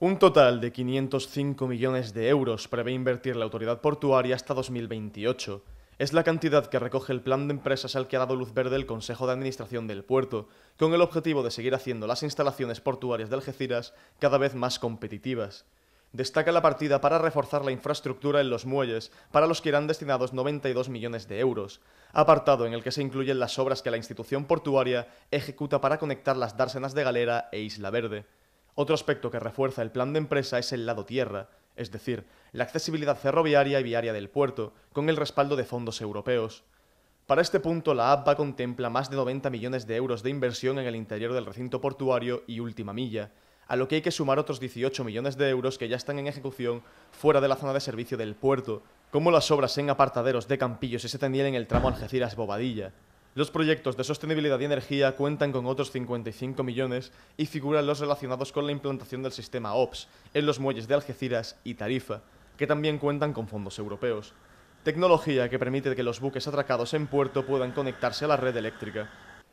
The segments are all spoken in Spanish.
Un total de 505 millones de euros prevé invertir la autoridad portuaria hasta 2028. Es la cantidad que recoge el plan de empresas al que ha dado luz verde el Consejo de Administración del Puerto, con el objetivo de seguir haciendo las instalaciones portuarias de Algeciras cada vez más competitivas. Destaca la partida para reforzar la infraestructura en los muelles, para los que irán destinados 92 millones de euros, apartado en el que se incluyen las obras que la institución portuaria ejecuta para conectar las dársenas de Galera e Isla Verde. Otro aspecto que refuerza el plan de empresa es el lado tierra, es decir, la accesibilidad ferroviaria y viaria del puerto, con el respaldo de fondos europeos. Para este punto, la APBA contempla más de 90 millones de euros de inversión en el interior del recinto portuario y última milla, a lo que hay que sumar otros 18 millones de euros que ya están en ejecución fuera de la zona de servicio del puerto, como las obras en apartaderos de Campillos y se en el tramo Algeciras-Bobadilla. Los proyectos de sostenibilidad y energía cuentan con otros 55 millones y figuran los relacionados con la implantación del sistema OPS en los muelles de Algeciras y Tarifa, que también cuentan con fondos europeos. Tecnología que permite que los buques atracados en puerto puedan conectarse a la red eléctrica.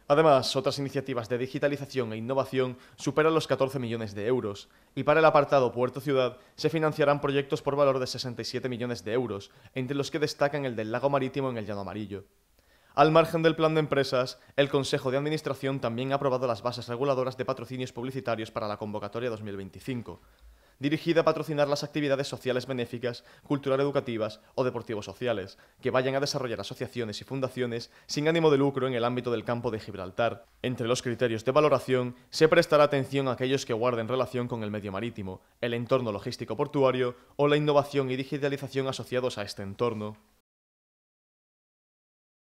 Además, otras iniciativas de digitalización e innovación superan los 14 millones de euros, y para el apartado Puerto Ciudad se financiarán proyectos por valor de 67 millones de euros, entre los que destacan el del lago marítimo en el Llano Amarillo. Al margen del plan de empresas, el Consejo de Administración también ha aprobado las bases reguladoras de patrocinios publicitarios para la convocatoria 2025, dirigida a patrocinar las actividades sociales benéficas, cultural-educativas o deportivos sociales que vayan a desarrollar asociaciones y fundaciones sin ánimo de lucro en el ámbito del campo de Gibraltar. Entre los criterios de valoración, se prestará atención a aquellos que guarden relación con el medio marítimo, el entorno logístico portuario o la innovación y digitalización asociados a este entorno.